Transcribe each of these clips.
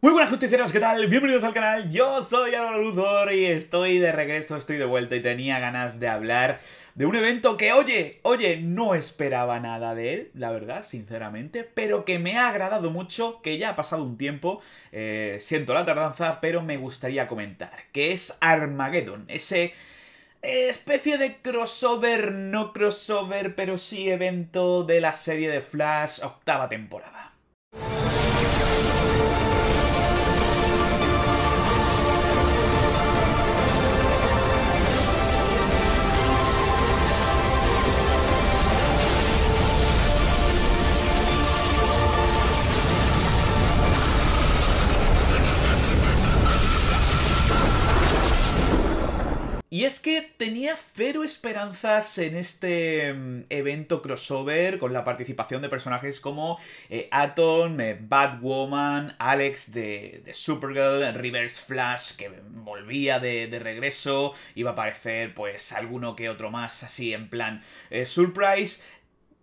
Muy buenas justicieros, ¿qué tal? Bienvenidos al canal, yo soy Álvaro Luzor y estoy de regreso, estoy de vuelta y tenía ganas de hablar de un evento que, oye, oye, no esperaba nada de él, la verdad, sinceramente, pero que me ha agradado mucho, que ya ha pasado un tiempo, eh, siento la tardanza, pero me gustaría comentar, que es Armageddon, ese eh, especie de crossover, no crossover, pero sí evento de la serie de Flash octava temporada. tenía cero esperanzas en este mm, evento crossover con la participación de personajes como eh, Atom, eh, Batwoman, Alex de, Supergirl, Reverse Flash que volvía de, regreso, iba a aparecer pues alguno que otro más así en plan eh, surprise,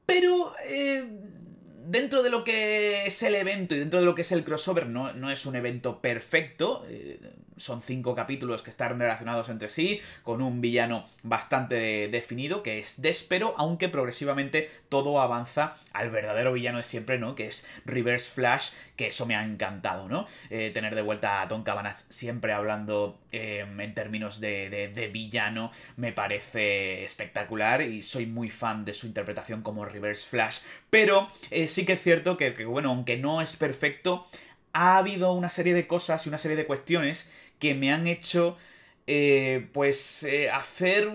pero dentro de lo que es el evento y dentro de lo que es el crossover, no, no es un evento perfecto. Eh, son cinco capítulos que están relacionados entre sí, con un villano bastante definido, que es Despero, aunque progresivamente todo avanza al verdadero villano de siempre, ¿no? Que es Reverse Flash, que eso me ha encantado, ¿no? Eh, tener de vuelta a Tom Cavanagh siempre hablando em, en términos de, de villano me parece espectacular y soy muy fan de su interpretación como Reverse Flash, pero es sí que es cierto que, bueno, aunque no es perfecto, ha habido una serie de cosas y una serie de cuestiones que me han hecho, eh, pues, eh, hacer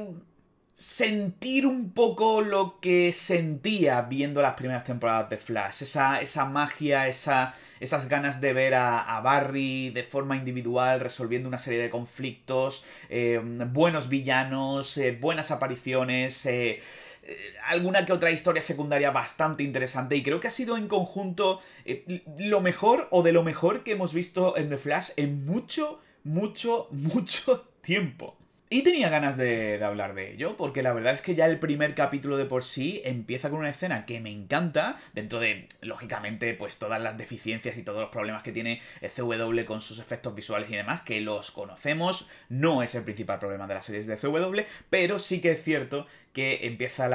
sentir un poco lo que sentía viendo las primeras temporadas de Flash. Esa, esa magia, esa, esas ganas de ver a, Barry de forma individual resolviendo una serie de conflictos, eh, buenos villanos, buenas apariciones. Eh, alguna que otra historia secundaria bastante interesante y creo que ha sido en conjunto eh, lo mejor o de lo mejor que hemos visto en The Flash en mucho, mucho, mucho tiempo. Y tenía ganas de, hablar de ello, porque la verdad es que ya el primer capítulo de por sí empieza con una escena que me encanta, dentro de, lógicamente, pues todas las deficiencias y todos los problemas que tiene CW con sus efectos visuales y demás, que los conocemos, no es el principal problema de las series de CW, pero sí que es cierto que empieza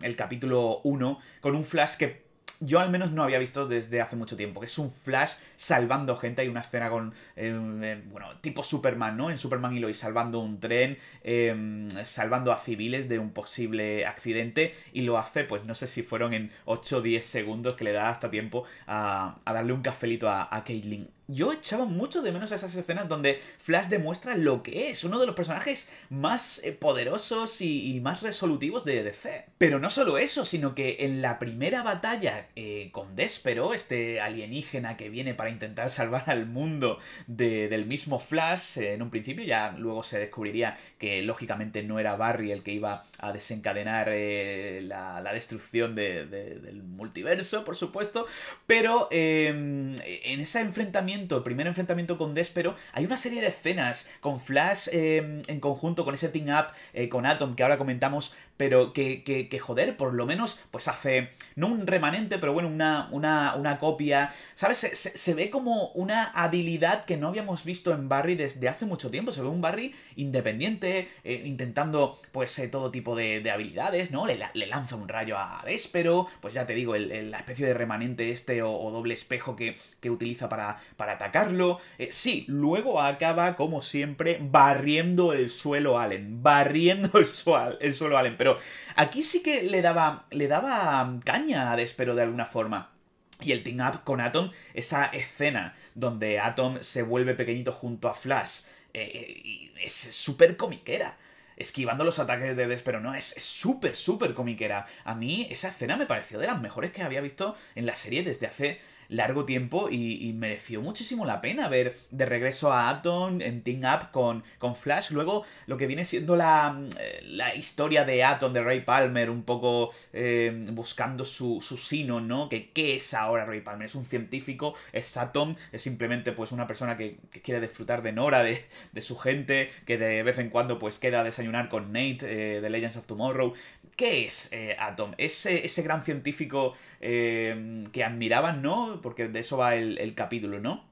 el capítulo 1 con un flash que yo al menos no había visto desde hace mucho tiempo, que es un Flash salvando gente. Hay una escena con, em, em, bueno, tipo Superman, ¿no? En Superman y Lois salvando un tren, em, salvando a civiles de un posible accidente y lo hace, pues no sé si fueron en 8 o 10 segundos que le da hasta tiempo a, darle un cafelito a, a Caitlyn yo echaba mucho de menos a esas escenas donde Flash demuestra lo que es, uno de los personajes más eh, poderosos y, más resolutivos de DC. Pero no solo eso, sino que en la primera batalla eh, con Despero, este alienígena que viene para intentar salvar al mundo del mismo Flash, eh, en un principio ya luego se descubriría que lógicamente no era Barry el que iba a desencadenar la, destrucción del multiverso, por supuesto, pero em, en ese enfrentamiento el primer enfrentamiento con Despero, hay una serie de escenas con Flash em, en conjunto con ese team up, eh, con Atom, que ahora comentamos, pero que, joder, por lo menos, pues hace, no un remanente, pero bueno, una, una, copia, ¿sabes? Se, ve como una habilidad que no habíamos visto en Barry desde hace mucho tiempo, se ve un Barry independiente, eh, intentando, pues, eh, todo tipo de, habilidades, ¿no? Le, lanza un rayo a Despero, pues ya te digo, la especie de remanente este o, doble espejo que, que utiliza para atacarlo. Eh, sí, luego acaba, como siempre, barriendo el suelo Allen. Barriendo el, suelo Allen. Pero aquí sí que le daba, le daba mm, caña a Despero de alguna forma. Y el team up con Atom, esa escena donde Atom se vuelve pequeñito junto a Flash, eh, eh, es súper comiquera esquivando los ataques de Despero no, es súper, súper comiquera. A mí esa escena me pareció de las mejores que había visto en la serie desde hace largo tiempo y, mereció muchísimo la pena ver de regreso a Atom en Team Up con, con Flash. Luego, lo que viene siendo la, eh, la historia de Atom, de Ray Palmer, un poco eh, buscando su, su sino, ¿no? Que qué es ahora Ray Palmer. Es un científico, es Atom, es simplemente pues una persona que, quiere disfrutar de Nora, de, su gente, que de vez en cuando pues queda a desayunar con Nate eh, de Legends of Tomorrow. ¿Qué es Atom? Ese, ese gran científico que admiraban, ¿no? porque de eso va el, capítulo, ¿no?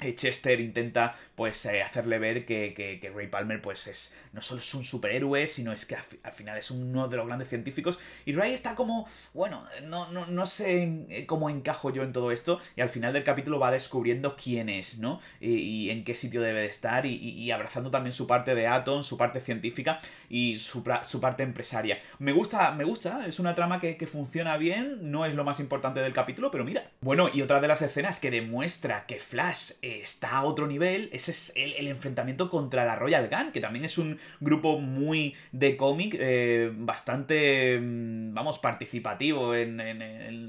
Eh, Chester intenta pues eh, hacerle ver que, que, Ray Palmer pues es no solo es un superhéroe, sino es que al, final es uno de los grandes científicos y Ray está como, bueno, no, sé eh, cómo encajo yo en todo esto y al final del capítulo va descubriendo quién es, ¿no? Y, en qué sitio debe de estar y, abrazando también su parte de Atom, su parte científica y su, parte empresaria. Me gusta, me gusta, es una trama que, que funciona bien, no es lo más importante del capítulo, pero mira. Bueno, y otra de las escenas que demuestra que Flash está a otro nivel. Ese es el, enfrentamiento contra la Royal Gun, que también es un grupo muy de cómic, eh, bastante, mm, vamos, participativo en,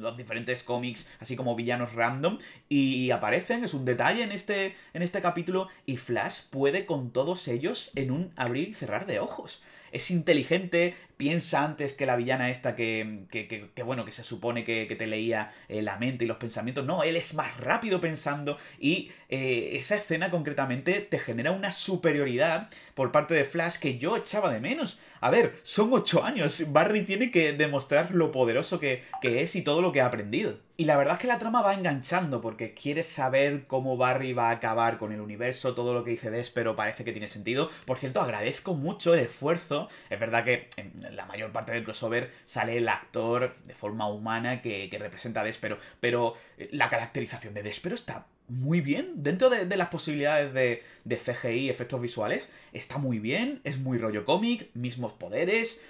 los diferentes cómics, así como villanos random. Y, aparecen, es un detalle en este, en este capítulo. Y Flash puede con todos ellos en un abrir y cerrar de ojos es inteligente, piensa antes que la villana esta que, que, bueno, que se supone que, te leía eh, la mente y los pensamientos. No, él es más rápido pensando y eh, esa escena concretamente te genera una superioridad por parte de Flash que yo echaba de menos. A ver, son ocho años. Barry tiene que demostrar lo poderoso que, es y todo lo que ha aprendido. Y la verdad es que la trama va enganchando porque quieres saber cómo Barry va a acabar con el universo, todo lo que dice Despero parece que tiene sentido. Por cierto, agradezco mucho el esfuerzo. Es verdad que em, la mayor parte del crossover sale el actor de forma humana que, representa a Despero. Pero eh, la caracterización de Despero está muy bien. Dentro de, las posibilidades de, CGI y efectos visuales, está muy bien. Es muy rollo cómic, mismos poderes,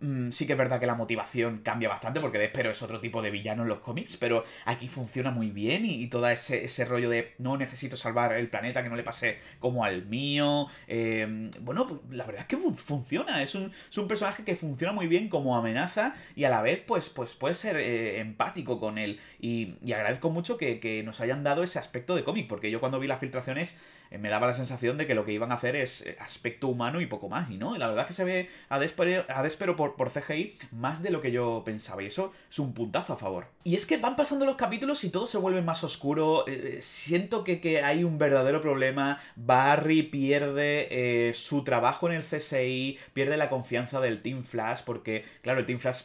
Mm, sí que es verdad que la motivación cambia bastante, porque Despero es otro tipo de villano en los cómics, pero aquí funciona muy bien y, todo ese, rollo de no necesito salvar el planeta, que no le pase como al mío. Em, bueno, pues, la verdad es que funciona, es un, es un, personaje que funciona muy bien como amenaza y a la vez pues, pues puede ser eh, empático con él. Y, agradezco mucho que, que, nos hayan dado ese aspecto de cómic, porque yo cuando vi las filtraciones eh, me daba la sensación de que lo que iban a hacer es eh, aspecto humano y poco más. Y no, la verdad es que se ve a Despero, por, por CGI más de lo que yo pensaba. Y eso es un puntazo a favor. Y es que van pasando los capítulos y todo se vuelve más oscuro. Eh, siento que, hay un verdadero problema. Barry pierde su trabajo en el CSI, pierde la confianza del Team Flash, porque, claro, el Team Flash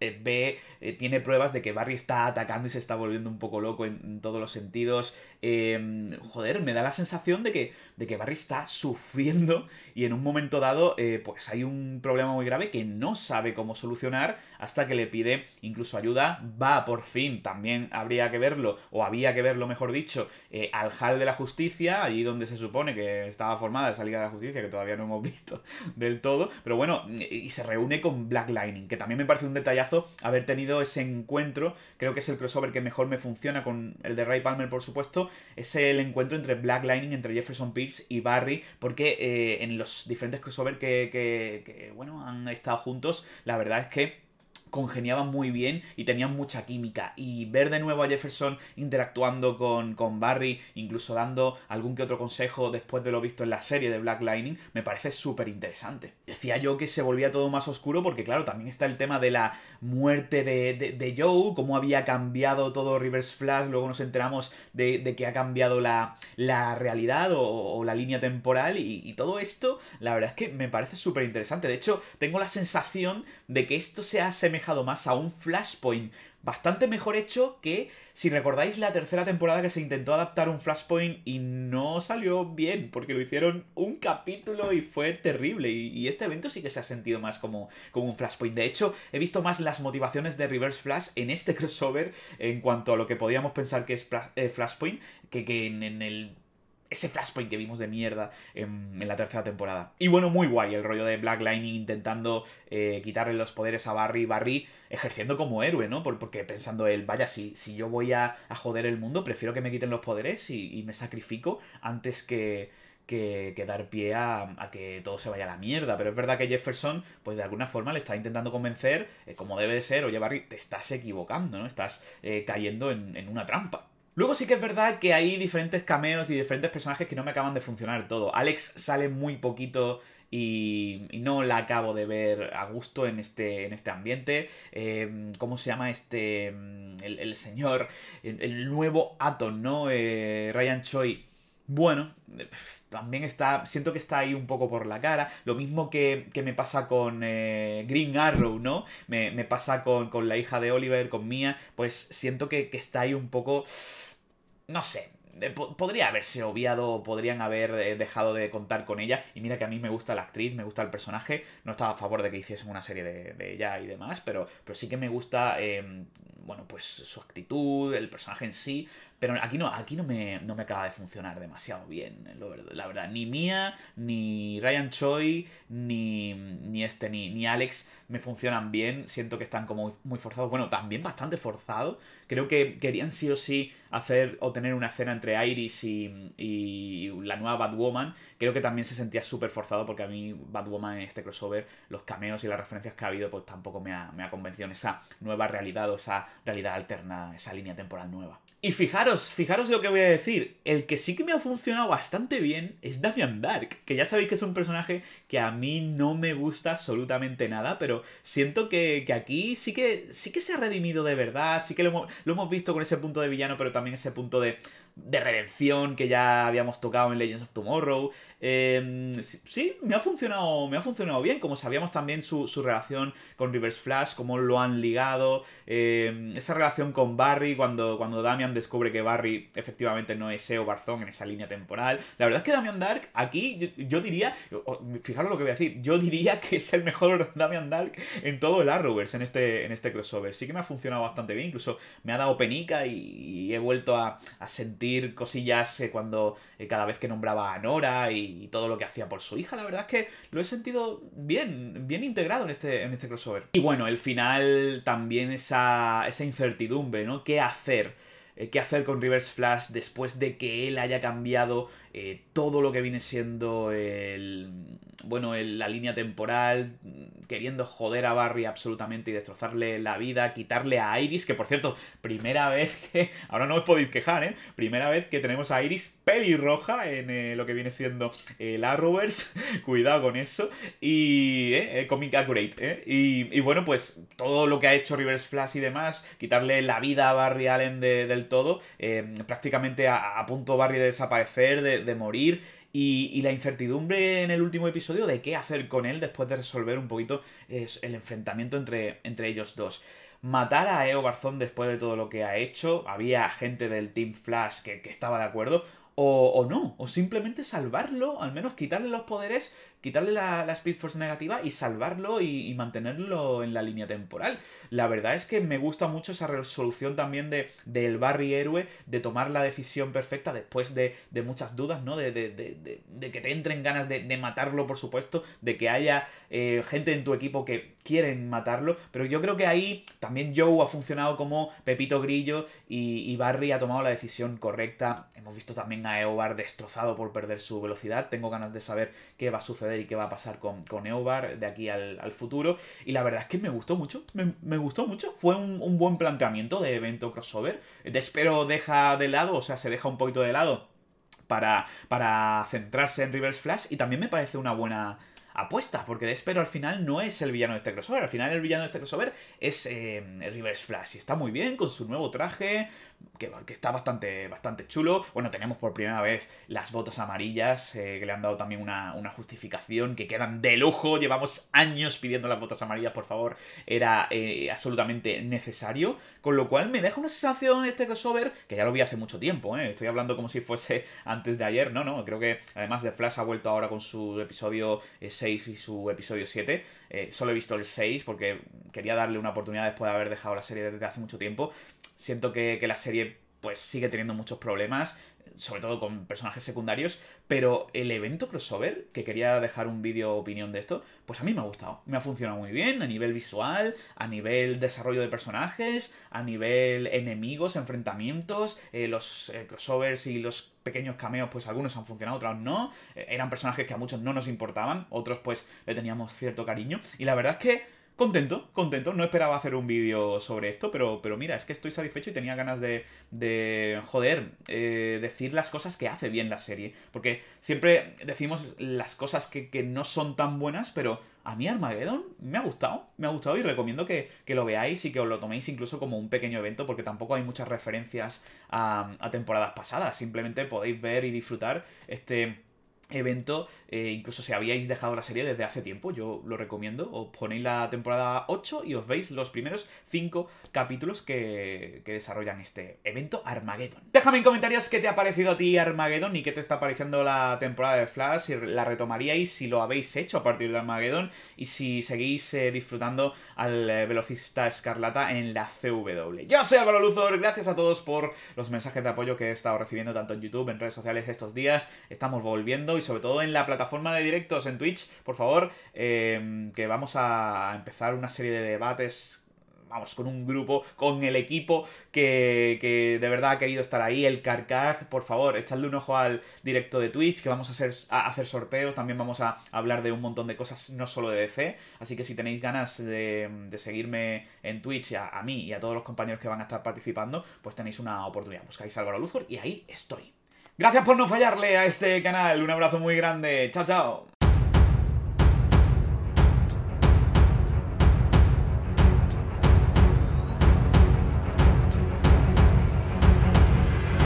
ve, tiene pruebas de que Barry está atacando y se está volviendo un poco loco en todos los sentidos eh, joder, me da la sensación de que, de que Barry está sufriendo y en un momento dado, eh, pues hay un problema muy grave que no sabe cómo solucionar hasta que le pide incluso ayuda. Va por fin, también habría que verlo, o había que verlo, mejor dicho, eh, al Hall de la Justicia, allí donde se supone que estaba formada esa Liga de la Justicia, que todavía no hemos visto del todo, pero bueno, y se reúne con Black Lightning, que también me parece un detallazo haber tenido ese encuentro. Creo que es el crossover que mejor me funciona con el de Ray Palmer, por supuesto, es el encuentro entre Black Lightning, entre Jefferson Pierce y Barry, porque eh, en los diferentes crossover que, que, bueno, han estado juntos, la verdad es que congeniaban muy bien y tenían mucha química. Y ver de nuevo a Jefferson interactuando con, con Barry, incluso dando algún que otro consejo después de lo visto en la serie de Black Lightning, me parece súper interesante. Decía yo que se volvía todo más oscuro porque, claro, también está el tema de la muerte de, Joe, cómo había cambiado todo Rivers Flash, luego nos enteramos de, de que ha cambiado la la realidad o, la línea temporal y, y, todo esto, la verdad es que me parece súper interesante. De hecho, tengo la sensación de que esto se ha asemejado más a un flashpoint bastante mejor hecho que, si recordáis, la tercera temporada que se intentó adaptar un Flashpoint y no salió bien, porque lo hicieron un capítulo y fue terrible. Y, este evento sí que se ha sentido más como, como un Flashpoint. De hecho, he visto más las motivaciones de Reverse Flash en este crossover en cuanto a lo que podíamos pensar que es eh, Flashpoint, que, que en el ese flashpoint que vimos de mierda en, la tercera temporada. Y bueno, muy guay el rollo de Black Lightning intentando eh, quitarle los poderes a Barry, Barry ejerciendo como héroe, ¿no? porque pensando él, vaya, si, si yo voy a, a, joder el mundo, prefiero que me quiten los poderes y, me sacrifico antes que, que, dar pie a, que todo se vaya a la mierda. Pero es verdad que Jefferson, pues de alguna forma le está intentando convencer, eh, como debe de ser, oye Barry, te estás equivocando, ¿no? Estás eh, cayendo en, una trampa. Luego sí que es verdad que hay diferentes cameos y diferentes personajes que no me acaban de funcionar todo. Alex sale muy poquito y, no la acabo de ver a gusto en este, en este ambiente. Eh, ¿Cómo se llama este... Mm, el, señor... El, nuevo Atom, ¿no? Eh, Ryan Choi bueno, eh, también está, siento que está ahí un poco por la cara. Lo mismo que, que me pasa con eh, Green Arrow, ¿no? Me, pasa con, con, la hija de Oliver, con Mia, pues siento que, que está ahí un poco... No sé, eh, podría haberse obviado, o podrían haber dejado de contar con ella. Y mira que a mí me gusta la actriz, me gusta el personaje. No estaba a favor de que hiciesen una serie de, ella y demás, pero, pero sí que me gusta em, bueno, pues su actitud, el personaje en sí, pero aquí no, aquí no me, no me acaba de funcionar demasiado bien, eh, la verdad. Ni Mia, ni Ryan Choi, ni, ni este, ni, ni Alex me funcionan bien. Siento que están como muy forzados. Bueno, también bastante forzados. Creo que querían sí o sí hacer o tener una escena entre Iris y, y la nueva Batwoman. Creo que también se sentía súper forzado porque a mí Batwoman en este crossover, los cameos y las referencias que ha habido, pues tampoco me ha, me ha convencido esa nueva realidad o esa realidad alterna, esa línea temporal nueva. Y fijaros, fijaros lo que voy a decir. El que sí que me ha funcionado bastante bien es Damian Dark, que ya sabéis que es un personaje que a mí no me gusta absolutamente nada, pero siento que, aquí sí que, sí que se ha redimido de verdad, sí que lo hemos visto con ese punto de villano, pero también ese punto de, de redención que ya habíamos tocado en Legends of Tomorrow. Em, sí, me ha funcionado. Me ha funcionado bien. Como sabíamos también su, relación con Reverse Flash, cómo lo han ligado. Em, esa relación con Barry, cuando, cuando Damian descubre que Barry efectivamente no es Eo Barzón en esa línea temporal. La verdad es que Damian Dark, aquí yo, diría. Fijaros lo que voy a decir. Yo diría que es el mejor Damian Dark en todo el Arrowverse en este, en este crossover. Sí que me ha funcionado bastante bien. Incluso me ha dado penica y, he vuelto a, a sentir cosillas eh, cuando eh, cada vez que nombraba a Nora y, todo lo que hacía por su hija. La verdad es que lo he sentido bien, bien integrado en este, en este crossover. Y bueno, el final también esa, esa incertidumbre, ¿no? ¿Qué hacer? Eh, qué hacer con Rivers Flash después de que él haya cambiado eh, todo lo que viene siendo el, bueno, la línea temporal, queriendo joder a Barry absolutamente y destrozarle la vida, quitarle a Iris, que por cierto, primera vez que, ahora no os podéis quejar, ¿eh? Primera vez que tenemos a Iris pelirroja en eh, lo que viene siendo el eh, Arrowverse, cuidado con eso, y Comic Accurate, y, y, bueno, pues todo lo que ha hecho Rivers Flash y demás, quitarle la vida a Barry Allen del todo, prácticamente a, a punto Barry de desaparecer, de, de morir y, la incertidumbre en el último episodio de qué hacer con él después de resolver un poquito el enfrentamiento entre, entre ellos dos matar a Eo Garzón después de todo lo que ha hecho. Había gente del Team Flash que, que, estaba de acuerdo o, no, o simplemente salvarlo, al menos quitarle los poderes, quitarle la, la Speed Force negativa y salvarlo y, mantenerlo en la línea temporal. La verdad es que me gusta mucho esa resolución también del de, del Barry héroe, de tomar la decisión perfecta después de, de muchas dudas, ¿no? De, que te entren ganas de, matarlo, por supuesto, de que haya eh, gente en tu equipo que quieren matarlo, pero yo creo que ahí también Joe ha funcionado como Pepito Grillo y, Barry ha tomado la decisión correcta. Hemos visto también a Eobard destrozado por perder su velocidad. Tengo ganas de saber qué va a suceder y qué va a pasar con, con de aquí al, futuro. Y la verdad es que me gustó mucho, me, gustó mucho. Fue un, buen planteamiento de evento crossover. Espero deja de lado, o sea, se deja un poquito de lado para, para centrarse en Reverse Flash y también me parece una buena Apuesta, porque espero al final no es el villano de este crossover. Al final el villano de este crossover es eh, Reverse Flash. Y está muy bien con su nuevo traje, que, está bastante, bastante chulo. Bueno, tenemos por primera vez las botas amarillas, eh, que le han dado también una, justificación, que quedan de lujo. Llevamos años pidiendo las botas amarillas, por favor. Era eh, absolutamente necesario. Con lo cual me deja una sensación este crossover, que ya lo vi hace mucho tiempo, eh. estoy hablando como si fuese antes de ayer. No, no, creo que además de Flash ha vuelto ahora con su episodio y su episodio 7. Eh, solo he visto el 6 porque quería darle una oportunidad después de haber dejado la serie desde hace mucho tiempo. Siento que, la serie pues sigue teniendo muchos problemas sobre todo con personajes secundarios, pero el evento crossover, que quería dejar un vídeo opinión de esto, pues a mí me ha gustado, me ha funcionado muy bien a nivel visual, a nivel desarrollo de personajes, a nivel enemigos, enfrentamientos, eh, los eh, crossovers y los pequeños cameos, pues algunos han funcionado, otros no, eh, eran personajes que a muchos no nos importaban, otros pues le teníamos cierto cariño, y la verdad es que Contento, contento. No esperaba hacer un vídeo sobre esto, pero, pero mira, es que estoy satisfecho y tenía ganas de, de joder, eh, decir las cosas que hace bien la serie. Porque siempre decimos las cosas que, no son tan buenas, pero a mí Armageddon me ha gustado, me ha gustado y recomiendo que, lo veáis y que os lo toméis incluso como un pequeño evento porque tampoco hay muchas referencias a temporadas pasadas, simplemente podéis ver y disfrutar este evento, eh, incluso si habíais dejado la serie desde hace tiempo, yo lo recomiendo, os ponéis la temporada 8 y os veis los primeros 5 capítulos que, desarrollan este evento Armageddon. Déjame en comentarios qué te ha parecido a ti Armageddon y qué te está pareciendo la temporada de Flash, si la retomaríais, si lo habéis hecho a partir de Armageddon y si seguís eh, disfrutando al eh, velocista escarlata en la CW. Yo soy Álvaro Luzor, gracias a todos por los mensajes de apoyo que he estado recibiendo tanto en YouTube, en redes sociales estos días, estamos volviendo y sobre todo en la plataforma de directos en Twitch, por favor, eh, que vamos a empezar una serie de debates vamos, con un grupo, con el equipo que, de verdad ha querido estar ahí, el CarCag, por favor, echadle un ojo al directo de Twitch, que vamos a hacer, a hacer sorteos, también vamos a hablar de un montón de cosas, no solo de DC, así que si tenéis ganas de, seguirme en Twitch, a, mí y a todos los compañeros que van a estar participando, pues tenéis una oportunidad, buscáis Álvaro Luzor y ahí estoy. Gracias por no fallarle a este canal. Un abrazo muy grande. Chao, chao.